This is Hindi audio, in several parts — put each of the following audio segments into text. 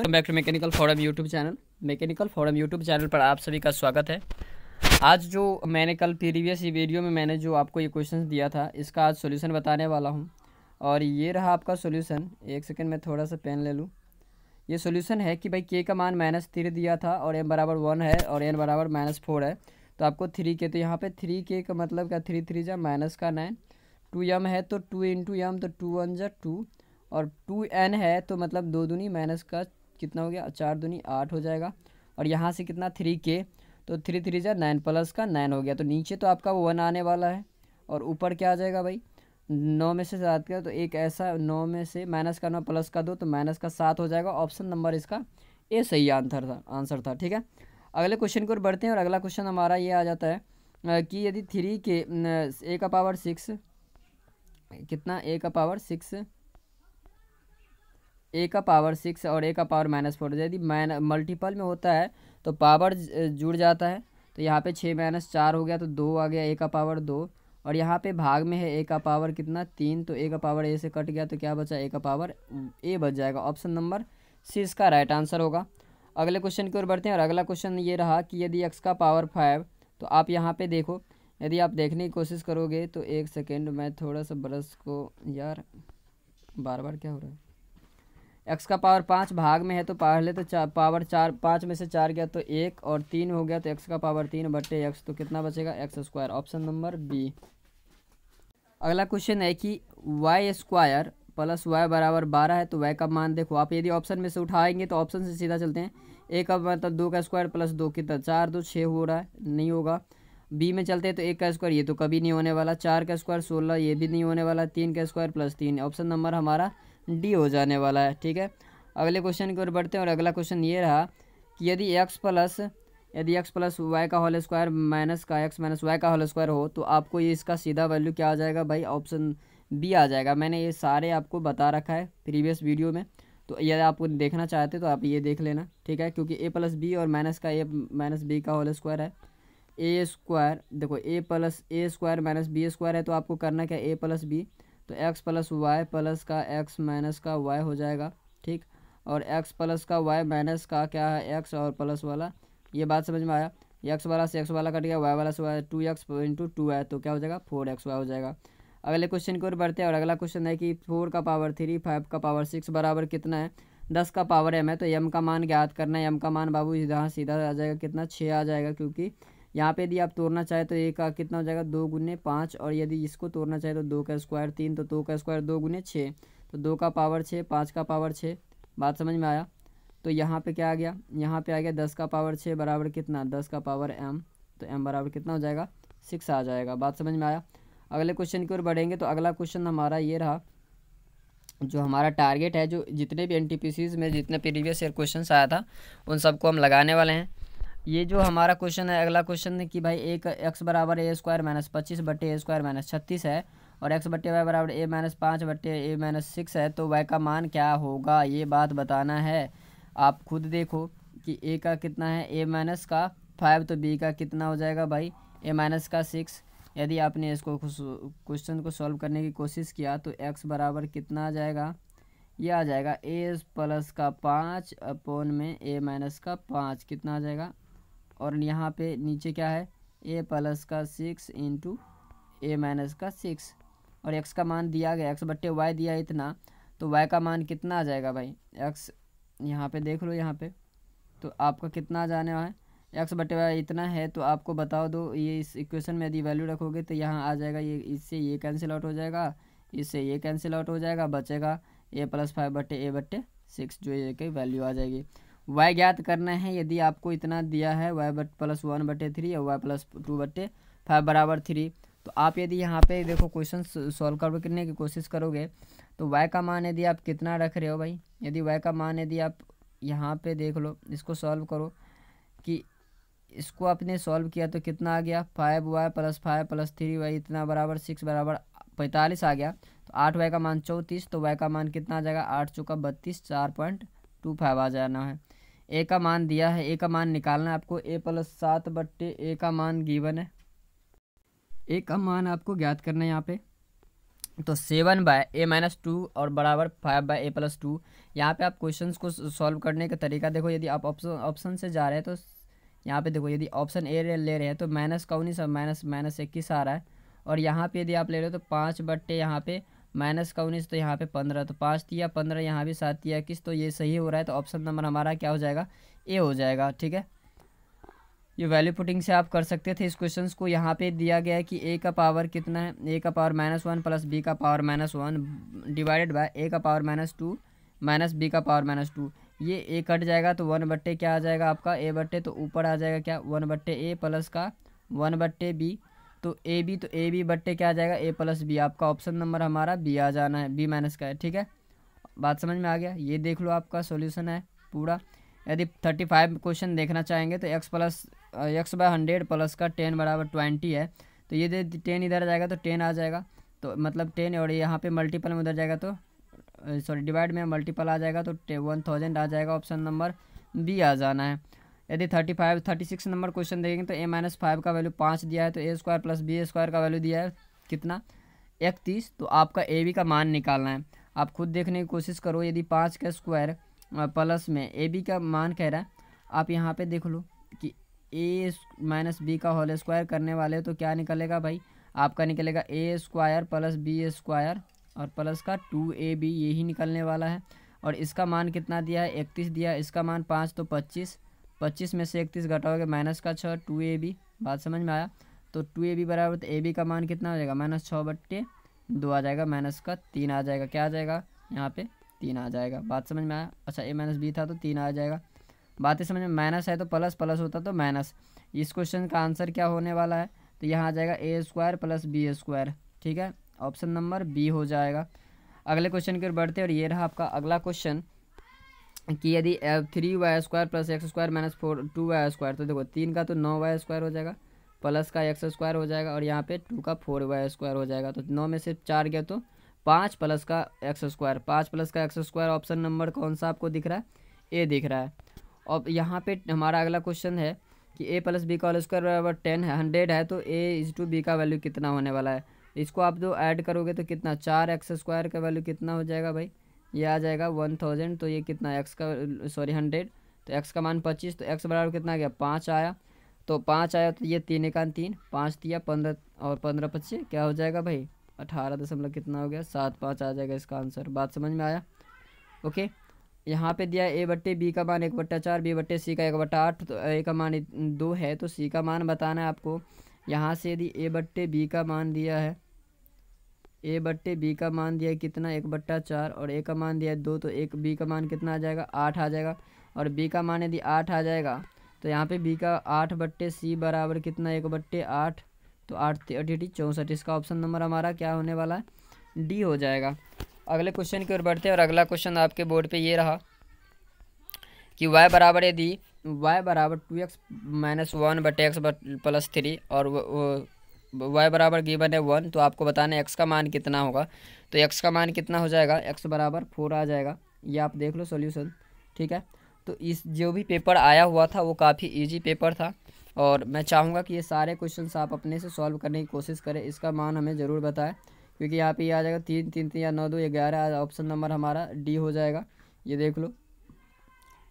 welcome back to mechanical forum YouTube channel mechanical forum YouTube channel पर आप सभी का स्वागत है आज जो मैंने कल प्रीवियस वीडियो में मैंने जो आपको ये क्वेश्चन दिया था इसका आज सोल्यूशन बताने वाला हूँ और ये रहा आपका सोल्यूशन एक सेकेंड मैं थोड़ा सा पेन ले लूँ ये सोल्यूशन है कि भाई के का मान माइनस थ्री दिया था और एम बराबर वन है और एन बराबर माइनस फोर है तो आपको थ्री के तो यहाँ पर थ्री के का मतलब क्या थ्री थ्री जा माइनस का नाइन टू एम है तो टू इंटू एम तो टू वन जा टू और टू एन है तो मतलब दो दूनी माइनस का कितना हो गया चार दूनी आठ हो जाएगा और यहाँ से कितना थ्री के तो थ्री थ्री जा नाइन प्लस का नाइन हो गया तो नीचे तो आपका वन आने वाला है और ऊपर क्या आ जाएगा भाई नौ में से सात का तो एक ऐसा नौ में से माइनस का नौ प्लस का दो तो माइनस का सात हो जाएगा ऑप्शन नंबर इसका ए सही आंसर था आंसर था ठीक है अगले क्वेश्चन की ओर बढ़ते हैं और अगला क्वेश्चन हमारा ये आ जाता है कि यदि थ्री के ए का पावर सिक्स कितना ए का पावर सिक्स ए का पावर सिक्स और ए का पावर माइनस फोर यदि माइन मल्टीपल में होता है तो पावर जुड़ जाता है तो यहाँ पे छः माइनस चार हो गया तो दो आ गया ए का पावर दो और यहाँ पे भाग में है ए का पावर कितना तीन तो ए का पावर ए से कट गया तो क्या बचा ए का पावर ए बच जाएगा ऑप्शन नंबर सी इसका राइट आंसर होगा अगले क्वेश्चन की ओर बढ़ते हैं और अगला क्वेश्चन ये रहा कि यदि एक्स का पावर फाइव तो आप यहाँ पर देखो यदि आप देखने की कोशिश करोगे तो एक सेकेंड मैं थोड़ा सा ब्रश को यार बार बार क्या हो रहा है एक्स का पावर पाँच भाग में है तो पहले तो चार पावर चार पाँच में से चार गया तो एक और तीन हो गया तो एक्स का पावर तीन बटे एक्स तो कितना बचेगा X square option number B अगला क्वेश्चन है कि वाई स्क्वायर प्लस वाई बराबर बारह है तो वाई का मान देखो आप यदि ऑप्शन में से उठाएंगे तो ऑप्शन से सीधा चलते हैं एक का मतलब दो का स्क्वायर प्लस दो कितना चार दो छः हो रहा है नहीं होगा बी में चलते हैं तो एक का स्क्वायर ये तो कभी नहीं होने वाला चार का स्क्वायर सोलह ये भी नहीं होने वाला तीन का स्क्वायर प्लस तीन ऑप्शन नंबर हमारा डी हो जाने वाला है ठीक है अगले क्वेश्चन की ओर बढ़ते हैं और अगला क्वेश्चन ये रहा कि यदि एक्स प्लस यदि एक्स प्लस वाई का होल स्क्वायर माइनस का एक्स माइनस वाई का होल स्क्वायर हो तो आपको ये इसका सीधा वैल्यू क्या आ जाएगा भाई ऑप्शन बी आ जाएगा मैंने ये सारे आपको बता रखा है प्रीवियस वीडियो में तो यदि आप देखना चाहते तो आप ये देख लेना ठीक है क्योंकि ए प्लस बी और माइनस का ए माइनस बी का होल स्क्वायर है ए स्क्वायर देखो A plus A square minus B square है तो आपको करना क्या ए प्लस बी तो एक्स प्लस वाई प्लस का एक्स माइनस का वाई हो जाएगा ठीक और एक्स प्लस का वाई माइनस का क्या है एक्स और प्लस वाला ये बात समझ में आया एक्स वाला से एक्स वाला कट गया वाई वाला से Y two X into two है तो क्या हो जाएगा फोर एक्स वाई हो जाएगा अगले क्वेश्चन की ओर बढ़ते हैं और अगला क्वेश्चन है कि फोर का पावर थ्री फाइव का पावर सिक्स बराबर कितना है दस का पावर एम है तो एम का मान ज्ञात करना है एम का मान बाबू यहाँ सीधा आ जाएगा कितना छः आ जाएगा क्योंकि यहाँ पे यदि आप तोड़ना चाहे तो एक का कितना हो जाएगा दो गुने पाँच और यदि इसको तोड़ना चाहे तो दो का स्क्वायर तीन तो दो का स्क्वायर दो गुने छः तो दो का पावर छः पाँच का पावर छः बात समझ में आया तो यहाँ पे क्या आ गया यहाँ पे आ गया दस का पावर छः बराबर कितना दस का पावर एम तो एम बराबर कितना हो जाएगा सिक्स आ जाएगा बात समझ में आया अगले क्वेश्चन की ओर बढ़ेंगे तो अगला क्वेश्चन हमारा ये रहा जो हमारा टारगेट है जो जितने भी एन में जितने प्रीवियस ईयर क्वेश्चन आया था उन सबको हम लगाने वाले हैं ये जो हमारा क्वेश्चन है अगला क्वेश्चन है कि भाई एक एक्स बराबर ए स्क्वायर माइनस पच्चीस बटे ए स्क्वायर माइनस छत्तीस है और एक्स बटे वाई बराबर ए माइनस पाँच बटे ए माइनस सिक्स है तो वाई का मान क्या होगा ये बात बताना है आप खुद देखो कि ए का कितना है ए माइनस का फाइव तो बी का कितना हो जाएगा भाई ए माइनस का सिक्स यदि आपने इसको क्वेश्चन को सॉल्व करने की कोशिश किया तो एक्स बराबर कितना आ जाएगा ये आ जाएगा ए प्लस का पाँच अपोन में ए माइनस का पाँच कितना आ जाएगा और यहाँ पे नीचे क्या है ए प्लस का सिक्स इंटू ए माइनस का सिक्स और एक्स का मान दिया गया एक्स बट्टे वाई दिया इतना तो वाई का मान कितना आ जाएगा भाई एक्स यहाँ पे देख लो यहाँ पे तो आपका कितना जाने है एक्स बट्टे वाई इतना है तो आपको बताओ दो ये इस इक्वेशन में यदि वैल्यू रखोगे तो यहाँ आ जाएगा ये इससे ये कैंसिल आउट हो जाएगा इससे ये कैंसिल आउट हो जाएगा बचेगा ए प्लस फाइव बट्टे ए बट्टे सिक्स जो ये की वैल्यू आ जाएगी वाई ज्ञात करना है यदि आपको इतना दिया है वाई बट प्लस वन बटे थ्री और वाई प्लस टू बटे फाइव बराबर थ्री तो आप यदि यहाँ पे देखो क्वेश्चन सॉल्व करने की कोशिश करोगे तो वाई का मान यदि आप कितना रख रहे हो भाई यदि वाई का मान यदि आप यहाँ पे देख लो इसको सॉल्व करो कि इसको आपने सॉल्व किया तो कितना आ गया five Y plus five plus three Y इतना बराबर सिक्स बराबर पैंतालीस आ गया तो आठ वाई का मान चौंतीस तो वाई का मान कितना आ जाएगा आठ चौका बत्तीस चार पॉइंट टू फाइव आ जाना है ए का मान दिया है ए का मान निकालना है आपको ए प्लस सात बट्टे ए का मान गिवन है ए का मान आपको ज्ञात करना है यहाँ पे तो seven by A minus two और बराबर five by A plus two यहाँ पर आप क्वेश्चन को सॉल्व करने का तरीका देखो यदि आप ऑप्शन ऑप्शन से जा रहे हैं तो यहाँ पे देखो यदि ऑप्शन ए ले रहे हैं तो माइनस का उन्नीस माइनस माइनस इक्कीस आ रहा है और यहाँ पे यदि आप ले रहे हो तो पाँच बट्टे यहाँ पे माइनस का उन्नीस तो यहाँ पे पंद्रह तो पाँच दिया पंद्रह यहाँ भी सात दिया किस तो ये सही हो रहा है तो ऑप्शन नंबर हमारा क्या हो जाएगा ए हो जाएगा ठीक है ये वैल्यू पुटिंग से आप कर सकते थे इस क्वेश्चन को यहाँ पे दिया गया है कि ए का पावर कितना है ए का power minus one plus B का power minus one divided by A का power minus two minus B का पावर माइनस टू ये ए कट जाएगा तो वन बट्टे क्या आ जाएगा आपका ए बट्टे तो ऊपर आ जाएगा क्या वन बट्टे ए प्लस का वन बट्टे बी तो ए बी तो ए बी बट्टे क्या आ जाएगा ए प्लस बी आपका ऑप्शन नंबर हमारा बी आ जाना है बी माइनस का है ठीक है बात समझ में आ गया ये देख लो आपका सॉल्यूशन है पूरा यदि थर्टी फाइव क्वेश्चन देखना चाहेंगे तो X plus X by hundred plus का टेन बराबर ट्वेंटी है तो ये टेन इधर जाएगा तो टेन आ जाएगा तो मतलब टेन और यहाँ पर मल्टीपल में उधर जाएगा तो सॉरी डिवाइड में मल्टीपल आ जाएगा तो वन थाउजेंड आ जाएगा ऑप्शन नंबर बी आ जाना है यदि thirty five thirty six number question देखेंगे तो ए माइनस फाइव का वैल्यू पाँच दिया है तो A square plus B square का वैल्यू दिया है कितना इकतीस तो आपका ए बी का मान निकालना है आप खुद देखने की कोशिश करो यदि पाँच का स्क्वायर प्लस में ए बी का मान कह रहा है आप यहाँ पे देख लो कि ए माइनस बी का होल स्क्वायर करने वाले तो क्या निकलेगा भाई आपका निकलेगा A square plus B square और प्लस का टू ए बी यही निकलने वाला है और इसका मान कितना दिया है इकतीस दिया है इसका मान पाँच तो पच्चीस पच्चीस में से इकतीस घटाओगे माइनस का छः टू ए बी बात समझ में आया तो टू ए बी बराबर तो ए बी का मान कितना हो जाएगा माइनस छः बट्टे दो आ जाएगा माइनस का तीन आ जाएगा क्या आ जाएगा यहाँ पे तीन आ जाएगा बात समझ में आया अच्छा ए माइनस बी था तो तीन आ जाएगा बात ही समझ में माइनस है तो प्लस प्लस होता तो माइनस इस क्वेश्चन का आंसर क्या होने वाला है तो यहाँ आ जाएगा A square plus B square ठीक है ऑप्शन नंबर बी हो जाएगा अगले क्वेश्चन की ओर बढ़ते और ये रहा आपका अगला क्वेश्चन कि यदि three Y square plus X square minus four two Y square तो देखो तीन का तो नौ वाई स्क्वायर हो जाएगा प्लस का एक्स स्क्वायर हो जाएगा और यहाँ पे टू का फोर वाई स्क्वायर हो जाएगा तो नौ में से चार गया तो पाँच प्लस का एक्स स्क्वायर पाँच प्लस का एक्स स्क्वायर ऑप्शन नंबर कौन सा आपको दिख रहा है ए दिख रहा है और यहाँ पर हमारा अगला क्वेश्चन है कि ए प्लस बी का ऑल स्क्वायर बराबर टेन है हंड्रेड है तो ए इज टू बी का वैल्यू कितना होने वाला है इसको आप जो ऐड करोगे तो कितना चार एक्स स्क्वायर का वैल्यू कितना हो जाएगा भाई ये आ जाएगा वन थाउजेंड तो ये कितना एक्स का सॉरी हंड्रेड तो एक्स का मान पच्चीस तो एक्स बराबर कितना गया पाँच आया तो पाँच आया तो ये तीन एकान तीन पाँच दिया पंद्रह और पंद्रह पच्चीस क्या हो जाएगा भाई अठारह दशमलव कितना हो गया सात पाँच आ जाएगा इसका आंसर बात समझ में आया ओके यहाँ पे दिया ए बट्टे बी का मान एक बट्टा चार बी बट्टे सी का एक बट्टा आठ तो ए का मान दो है तो सी का मान बताना है आपको यहाँ से यदि ए बट्टे बी का मान दिया है ए बट्टे बी का मान दिया कितना एक बट्टा चार और ए का मान दिया दो तो एक बी का मान कितना आ जाएगा आठ आ जाएगा और बी का मान यदि आठ आ जाएगा तो यहाँ पे बी का आठ बट्टे सी बराबर कितना एक बट्टे आठ तो आठ अठी चौंसठ इसका ऑप्शन नंबर हमारा क्या होने वाला है डी हो जाएगा अगले क्वेश्चन की ओर बढ़ते हैं और अगला क्वेश्चन आपके बोर्ड पर ये रहा कि वाई बराबर यदि वाई बराबर टू एक्स माइनस वन बटे एक्स बट प्लस थ्री और वाई बराबर गिवन है वन तो आपको बताना है एक्स का मान कितना होगा तो एक्स का मान कितना हो जाएगा एक्स बराबर फोर आ जाएगा ये आप देख लो सोल्यूशन ठीक है तो इस जो भी पेपर आया हुआ था वो काफ़ी ईजी पेपर था और मैं चाहूँगा कि ये सारे क्वेश्चन आप अपने से सॉल्व करने की कोशिश करें इसका मान हमें ज़रूर बताएं क्योंकि यहाँ पे ये आ जाएगा तीन तीन तीन या नौ दो ग्यारह ऑप्शन नंबर हमारा डी हो जाएगा ये देख लो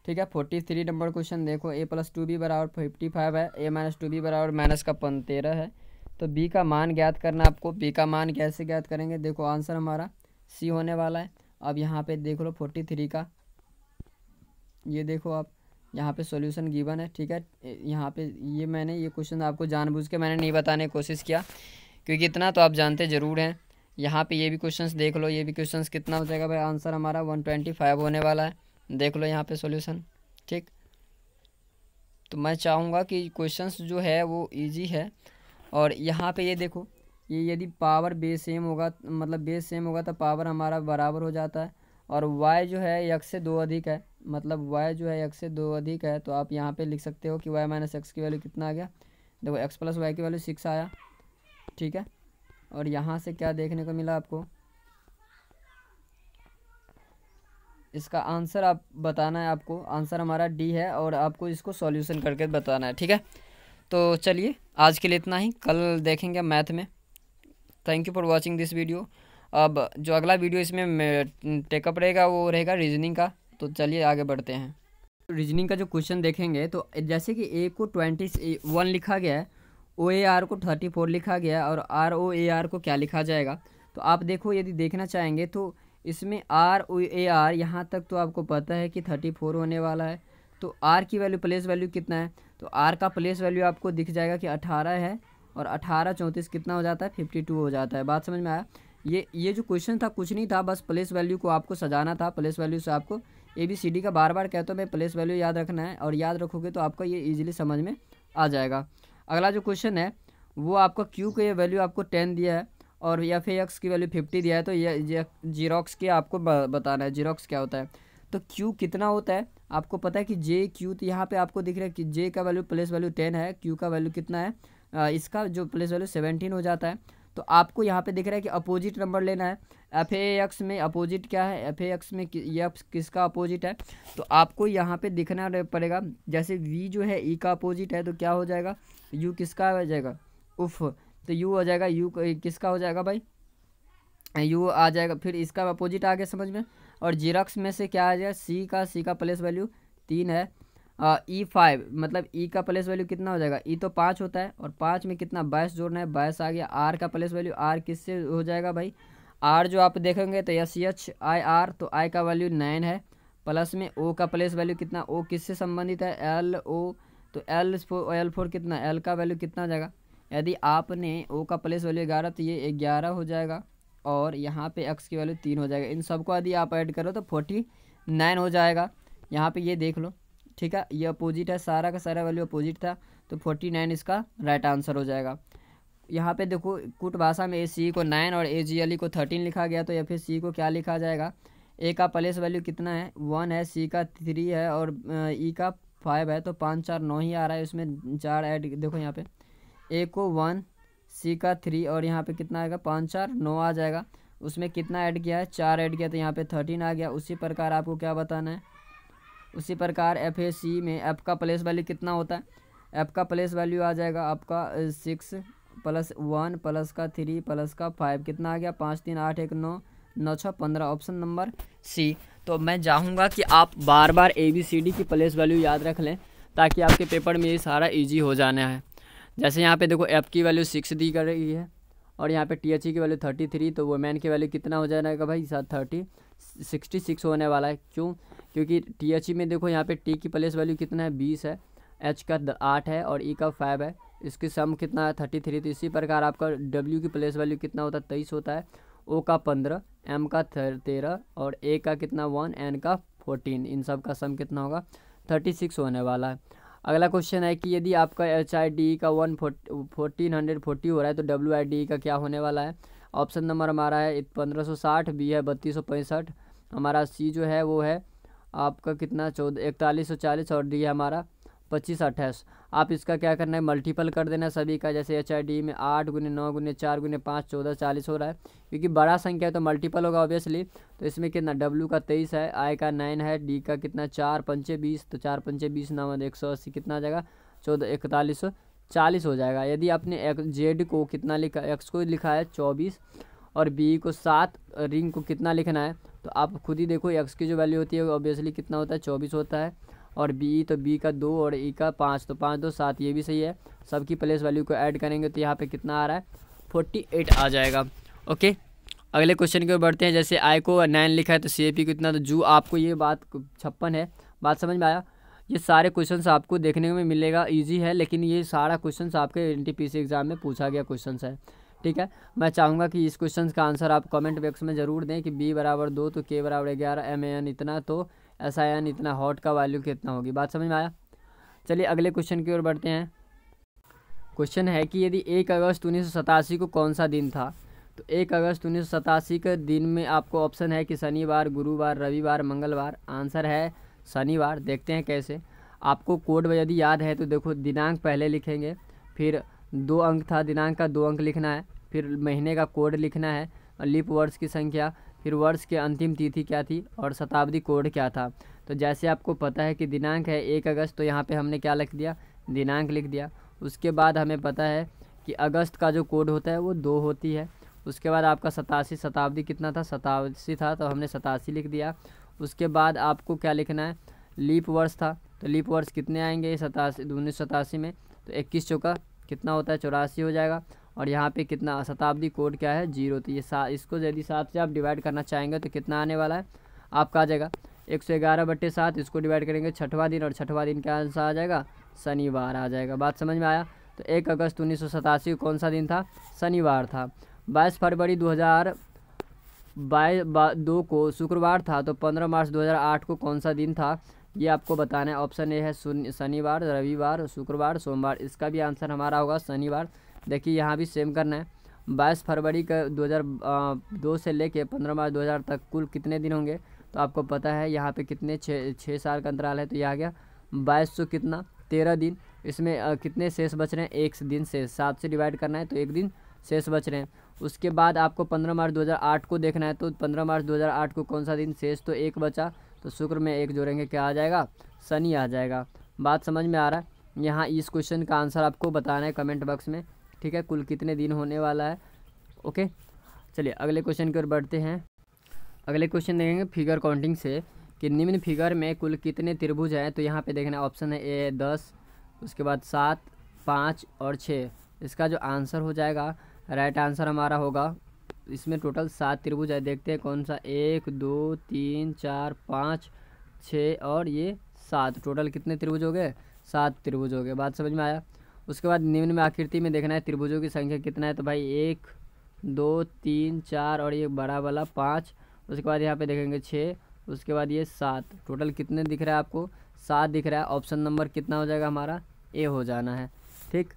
ठीक है फोर्टी थ्री नंबर क्वेश्चन देखो ए प्लस टू बी बराबर फिफ्टी फाइव है ए माइनस टू बी बराबर माइनस का तेरह है तो बी का मान ज्ञात करना आपको बी का मान कैसे ज्ञात करेंगे देखो आंसर हमारा सी होने वाला है अब यहाँ पे देख लो फोर्टी थ्री का ये देखो आप यहाँ पे सॉल्यूशन गिवन है ठीक है यहाँ पे ये मैंने ये क्वेश्चन आपको जानबूझ के मैंने नहीं बताने की कोशिश किया क्योंकि इतना तो आप जानते ज़रूर हैं यहाँ पे ये भी क्वेश्चन देख लो ये भी क्वेश्चन कितना हो जाएगा भाई आंसर हमारा वन ट्वेंटी फाइव होने वाला है देख लो यहाँ पे सोल्यूशन ठीक तो मैं चाहूँगा कि क्वेश्चंस जो है वो इजी है और यहाँ पे ये देखो ये यदि पावर बेस सेम होगा मतलब बेस सेम होगा तो पावर हमारा बराबर हो जाता है और y जो है एक से दो अधिक है मतलब y जो है एक से दो अधिक है तो आप यहाँ पे लिख सकते हो कि y माइनस एक्स की वैल्यू कितना आ गया देखो एक्स प्लस वाई की वैल्यू सिक्स आया ठीक है और यहाँ से क्या देखने को मिला आपको इसका आंसर आप बताना है आपको आंसर हमारा डी है और आपको इसको सॉल्यूशन करके बताना है ठीक है तो चलिए आज के लिए इतना ही कल देखेंगे मैथ में thank you for watching this video अब जो अगला वीडियो इसमें टेकअप रहेगा वो रहेगा रीजनिंग का तो चलिए आगे बढ़ते हैं रीजनिंग का जो क्वेश्चन देखेंगे तो जैसे कि ए को ट्वेंटी वन लिखा गया है ओ ए आर को थर्टी फोर लिखा गया है और आर ओ ए आर को क्या लिखा जाएगा तो आप देखो यदि देखना चाहेंगे तो इसमें आर ओ ए आर यहाँ तक तो आपको पता है कि थर्टी फोर होने वाला है तो आर की वैल्यू प्लेस वैल्यू कितना है तो आर का प्लेस वैल्यू आपको दिख जाएगा कि अठारह है और अठारह चौंतीस कितना हो जाता है फिफ्टी टू हो जाता है बात समझ में आया ये ये जो क्वेश्चन था कुछ नहीं था बस प्लेस वैल्यू को आपको सजाना था प्लेस वैल्यू से आपको ए बी सी डी का बार बार कहता हूँ मैं प्लेस वैल्यू याद रखना है और याद रखोगे तो आपका ये ईजिली समझ में आ जाएगा अगला जो क्वेश्चन है वो आपका क्यू के वैल्यू आपको टेन दिया है और या फिर एक्स की वैल्यू फिफ्टी दिया है तो ये जीरोक्स के आपको बताना है जीरोक्स क्या होता है तो क्यू कितना होता है आपको पता है कि जे क्यू तो यहाँ पे आपको दिख रहा है कि जे का वैल्यू प्लेस वैल्यू टेन है क्यू का वैल्यू कितना है आ, इसका जो प्लेस वैल्यू सेवेंटीन हो जाता है तो आपको यहाँ पे दिख रहा है कि अपोजिट नंबर लेना है एफ एक्स में अपोजिट क्या है एफ एक्स में एक्स किसका अपोजिट है तो आपको यहाँ पे दिखना पड़ेगा जैसे वी जो है ई e का अपोजिट है तो क्या हो जाएगा यू किसका हो जाएगा उफ तो यू हो जाएगा यू किसका हो जाएगा भाई यू आ जाएगा फिर इसका अपोजिट आ गया समझ में और जीरोक्स में से क्या आ जाएगा सी का सी का प्लेस वैल्यू तीन है ई फाइव e मतलब ई e का प्लेस वैल्यू कितना हो जाएगा ई e तो पाँच होता है और पाँच में कितना बाईस जोड़ना है बाईस आ गया आर का प्लेस वैल्यू आर किससे हो जाएगा भाई आर जो आप देखेंगे तो एस एच आई आर तो आई का वैल्यू नाइन है प्लस में ओ का प्लेस वैल्यू कितना ओ किससे संबंधित है एल ओ तो एल फोर एल फोर कितना एल का वैल्यू कितना हो जाएगा यदि आपने ओ का प्लेस वैल्यू ग्यारह तो ये ग्यारह हो जाएगा और यहाँ पे एक्स की वैल्यू तीन हो जाएगा इन सबको यदि आप ऐड करो तो फोर्टी नाइन हो जाएगा यहाँ पे ये देख लो ठीक है ये अपोजिट है सारा का सारा वैल्यू अपोजिट था तो फोर्टी नाइन इसका राइट आंसर हो जाएगा यहाँ पे देखो कुट भाषा में ए सी e को नाइन और ए जी एल ई को थर्टीन लिखा गया तो या फिर सी e को क्या लिखा जाएगा ए का प्लेस वैल्यू कितना है वन है सी का थ्री है और ई e का फाइव है तो पाँच चार नौ ही आ रहा है उसमें चार ऐड देखो यहाँ पर ए को वन सी का थ्री और यहाँ पे कितना आएगा पाँच चार नौ आ जाएगा उसमें कितना ऐड किया है चार ऐड किया तो यहाँ पे थर्टीन आ गया उसी प्रकार आपको क्या बताना है उसी प्रकार एफ ए सी में एफ का प्लेस वैल्यू कितना होता है एफ का प्लेस वैल्यू आ जाएगा आपका सिक्स प्लस वन प्लस का थ्री प्लस का फाइव कितना आ गया पाँच तीन आठ एक नौ नौ छः पंद्रह ऑप्शन नंबर सी तो मैं चाहूँगा कि आप बार बार ए बी सी डी की प्लेस वैल्यू याद रख लें ताकि आपके पेपर में ये सारा इजी हो जाना है जैसे यहाँ पे देखो एफ की वैल्यू सिक्स दी कर रही है और यहाँ पे टी एच e की वैल्यू थर्टी थ्री तो वोमेन की वैल्यू कितना हो जाएगा भाई साथ थर्टी सिक्सटी सिक्स होने वाला है क्यों क्योंकि टी एच e में देखो यहाँ पे टी की प्लेस वैल्यू कितना है बीस है एच का आठ है और ई e का फाइव है इसकी सम कितना है थर्टी थ्री तो इसी प्रकार आपका डब्ल्यू की प्लेस वैल्यू कितना होता है तेईस होता है ओ का पंद्रह एम का तेरह और ए का कितना वन एन का फोर्टीन इन सब का सम कितना होगा थर्टी सिक्स होने वाला है अगला क्वेश्चन है कि यदि आपका एच आई डी का वन फोर्टीन हंड्रेड फोर्टी हो रहा है तो डब्ल्यू आई डी का क्या होने वाला है ऑप्शन नंबर हमारा है पंद्रह सौ साठ बी है बत्तीस सौ पैंसठ हमारा सी जो है वो है आपका कितना चौदह इकतालीस सौ चालीस और डी है हमारा पच्चीस अट्ठाईस आप इसका क्या करना है मल्टीपल कर देना है सभी का जैसे एच आई डी में आठ गुने नौ गुने चार गुने पाँच चौदह चालीस हो रहा है क्योंकि बड़ा संख्या है तो मल्टीपल होगा ऑब्वियसली तो इसमें कितना डब्ल्यू का तेईस है आई का नाइन है डी का कितना चार पंचे बीस तो चार पंचे बीस नौ मतलब एक सौ अस्सी कितना आ जाएगा चौदह इकतालीस सौ चालीस हो जाएगा यदि आपने जेड को कितना लिखा एक्स को लिखा है चौबीस और बी को सात रिंग को कितना लिखना है तो आप खुद ही देखो एक्स की जो वैल्यू होती है ऑब्वियसली कितना होता है चौबीस होता है और बी तो बी का दो और ई का पाँच तो पाँच दो सात ये भी सही है सबकी प्लेस वैल्यू को ऐड करेंगे तो यहाँ पे कितना आ रहा है फोर्टी एट आ जाएगा ओके अगले क्वेश्चन की ओर बढ़ते हैं जैसे आई को नाइन लिखा है तो सी ए पी को इतना तो जू आपको ये बात छप्पन है बात समझ में आया ये सारे क्वेश्चन आपको देखने में मिलेगा ईजी है लेकिन ये सारा क्वेश्चन आपके एन एग्ज़ाम में पूछा गया क्वेश्चन है ठीक है मैं चाहूँगा कि इस क्वेश्चन का आंसर आप कमेंट बॉक्स में ज़रूर दें कि बी बराबर दो तो के बराबर ग्यारह एम एन इतना तो एस आई एन इतना हॉट का वैल्यू कितना होगी बात समझ में आया चलिए अगले क्वेश्चन की ओर बढ़ते हैं क्वेश्चन है कि यदि एक अगस्त उन्नीस को कौन सा दिन था तो एक अगस्त उन्नीस के दिन में आपको ऑप्शन है कि शनिवार गुरुवार रविवार मंगलवार आंसर है शनिवार देखते हैं कैसे आपको कोड यदि याद है तो देखो दिनांक पहले लिखेंगे फिर दो अंक था दिनांक का दो अंक लिखना है फिर महीने का कोड लिखना है और वर्ड्स की संख्या फिर वर्ष के अंतिम तिथि क्या थी और शताब्दी कोड क्या था तो जैसे आपको पता है कि दिनांक है एक अगस्त तो यहाँ पे हमने क्या लिख दिया दिनांक लिख दिया उसके बाद हमें पता है कि अगस्त का जो कोड होता है वो दो होती है उसके बाद आपका सतासी शताब्दी कितना था सतासी था तो हमने सतासी लिख दिया उसके बाद आपको क्या लिखना है लीप वर्ष था तो लीप वर्ष कितने आएंगे सतासी उन्नीस सतासी में तो इक्कीस चौका कितना होता है चौरासी हो जाएगा और यहाँ पे कितना शताब्दी कोड क्या है जीरो तो ये सा इसको यदि सात से आप डिवाइड करना चाहेंगे तो कितना आने वाला है आपका आ जाएगा एक सौ ग्यारह बट्टे सात इसको डिवाइड करेंगे छठवा दिन और छठवा दिन क्या आंसर आ जाएगा शनिवार आ जाएगा बात समझ में आया तो एक अगस्त उन्नीस कौन सा दिन था शनिवार था बाईस फरवरी दो हज़ार बाईस दो को शुक्रवार था तो पंद्रह मार्च 2008 को कौन सा दिन था ये आपको बताना है ऑप्शन ए है शनिवार रविवार शुक्रवार सोमवार इसका भी आंसर हमारा होगा शनिवार देखिए यहाँ भी सेम करना है बाईस फरवरी का दो हज़ार दो से लेके पंद्रह मार्च दो हज़ार तक कुल कितने दिन होंगे तो आपको पता है यहाँ पे कितने छः छः साल का अंतराल है तो ये आ गया बाईस सौ कितना तेरह दिन इसमें आ, कितने शेष बच रहे हैं एक दिन शेष सात से डिवाइड करना है तो एक दिन शेष बच रहे हैं उसके बाद आपको पंद्रह मार्च दो को देखना है तो पंद्रह मार्च दो को कौन सा दिन शेष तो एक बचा तो शुक्र में एक जोड़ेंगे क्या आ जाएगा शनि आ जाएगा बात समझ में आ रहा है यहाँ इस क्वेश्चन का आंसर आपको बताना है कमेंट बॉक्स में ठीक है कुल कितने दिन होने वाला है ओके चलिए अगले क्वेश्चन की ओर बढ़ते हैं अगले क्वेश्चन देखेंगे फिगर काउंटिंग से कि निम्न फिगर में कुल कितने त्रिभुज हैं तो यहाँ पे देखना ऑप्शन है ए दस उसके बाद सात पाँच और छः इसका जो आंसर हो जाएगा राइट आंसर हमारा होगा इसमें टोटल सात त्रिभुज है देखते हैं कौन सा एक दो तीन चार पाँच छः और ये सात टोटल कितने त्रिभुज हो गए सात त्रिभुज हो गए बात समझ में आया उसके बाद निम्न में आकृति में देखना है त्रिभुजों की संख्या कितना है तो भाई एक दो तीन चार और ये बड़ा वाला पाँच उसके बाद यहाँ पे देखेंगे छः उसके बाद ये सात टोटल कितने दिख रहा है आपको सात दिख रहा है ऑप्शन नंबर कितना हो जाएगा हमारा ए हो जाना है ठीक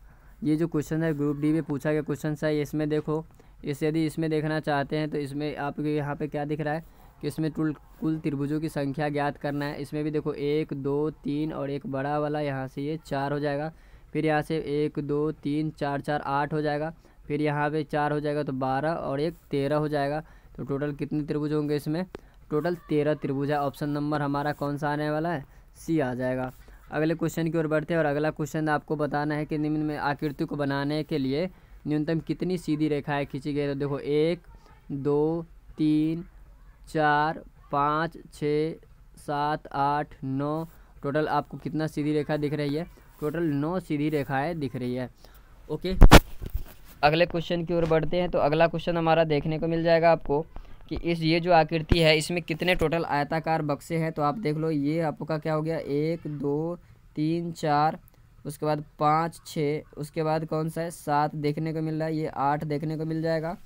ये जो क्वेश्चन है ग्रुप डी में पूछा गया क्वेश्चन है इसमें देखो इस यदि इसमें देखना चाहते हैं तो इसमें आपके यहाँ पे क्या दिख रहा है कि इसमें टुल कुल त्रिभुजों की संख्या ज्ञात करना है इसमें भी देखो एक दो तीन और एक बड़ा वाला यहाँ से ये चार हो जाएगा फिर यहाँ से एक दो तीन चार चार आठ हो जाएगा फिर यहाँ पे चार हो जाएगा तो बारह और एक तेरह हो जाएगा तो टोटल कितने त्रिभुज होंगे इसमें टोटल तेरह त्रिभुज है ऑप्शन नंबर हमारा कौन सा आने वाला है सी आ जाएगा अगले क्वेश्चन की ओर बढ़ते हैं और अगला क्वेश्चन आपको बताना है कि निम्न में आकृति को बनाने के लिए न्यूनतम कितनी सीधी रेखाएँ खींची गई तो देखो एक दो तीन चार पाँच छः सात आठ नौ टोटल आपको कितना सीधी रेखा दिख रही है टोटल नौ सीधी रेखाएं दिख रही है ओके अगले क्वेश्चन की ओर बढ़ते हैं तो अगला क्वेश्चन हमारा देखने को मिल जाएगा आपको कि इस ये जो आकृति है इसमें कितने टोटल आयताकार बक्से हैं तो आप देख लो ये आपका क्या हो गया एक दो तीन चार उसके बाद पाँच छः उसके बाद कौन सा है सात देखने को मिल रहा है ये आठ देखने को मिल जाएगा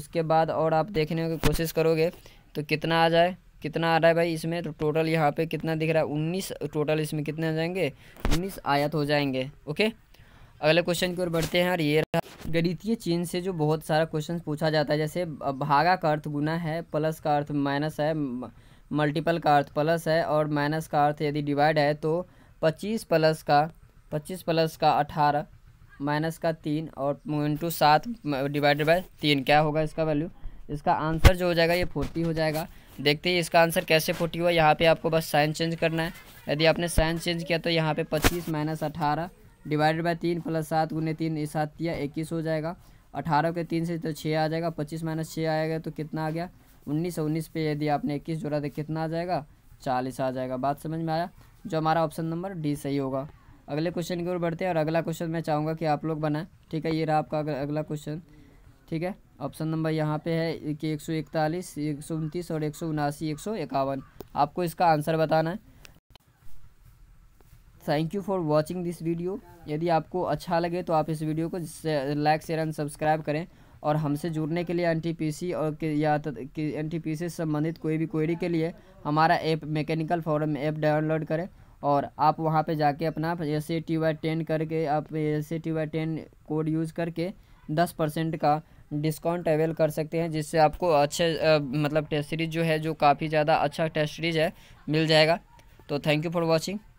उसके बाद और आप देखने की कोशिश करोगे तो कितना आ जाए कितना आ रहा है भाई इसमें तो टोटल यहाँ पे कितना दिख रहा है उन्नीस टोटल इसमें कितने हो जाएंगे उन्नीस आयात हो जाएंगे ओके अगले क्वेश्चन की ओर बढ़ते हैं और ये गणितीय चिन्ह से जो बहुत सारा क्वेश्चन पूछा जाता है जैसे भागा का अर्थ गुना है प्लस का अर्थ माइनस है मल्टीपल का अर्थ प्लस है और माइनस का अर्थ यदि डिवाइड है तो पच्चीस प्लस का पच्चीस प्लस का अठारह माइनस का तीन और इंटू सात डिवाइडेड बाय तीन क्या होगा इसका वैल्यू इसका आंसर जो हो जाएगा ये फोर्टी हो जाएगा देखते हैं इसका आंसर कैसे फोर्टी हुआ यहाँ पे आपको बस साइन चेंज करना है यदि आपने साइन चेंज किया तो यहाँ पे पच्चीस माइनस अठारह डिवाइडेड बाई तीन प्लस सात गुने तीन किया इक्कीस हो जाएगा अठारह के तीन से तो छः आ जाएगा पच्चीस माइनस छः आएगा तो कितना आ गया उन्नीस उन्नीस पे यदि आपने इक्कीस जोड़ा तो कितना आ जाएगा चालीस आ जाएगा बात समझ में आया जो हमारा ऑप्शन नंबर डी सही होगा अगले क्वेश्चन की ओर बढ़ते हैं और अगला क्वेश्चन मैं चाहूँगा कि आप लोग बनाएं ठीक है ये रहा आपका अगला क्वेश्चन ठीक है ऑप्शन नंबर यहाँ पे है कि एक सौ इकतालीस एक सौ उनतीस और एक सौ उनासी एक सौ इक्यावन आपको इसका आंसर बताना है thank you for watching this video यदि आपको अच्छा लगे तो आप इस वीडियो को लाइक शेयर एंड सब्सक्राइब करें और हमसे जुड़ने के लिए एन टी पी सी और या एन टी पी सी से संबंधित कोई भी क्वेरी के लिए हमारा app mechanical forum app download करें और आप वहां पे जाके अपना S A T Y ten करके आप S A T Y ten code use करके दस परसेंट का डिस्काउंट अवेल कर सकते हैं जिससे आपको अच्छे आ, मतलब टेस्ट सीरीज जो है जो काफ़ी ज़्यादा अच्छा टेस्ट सीरीज है मिल जाएगा तो थैंक यू फॉर वॉचिंग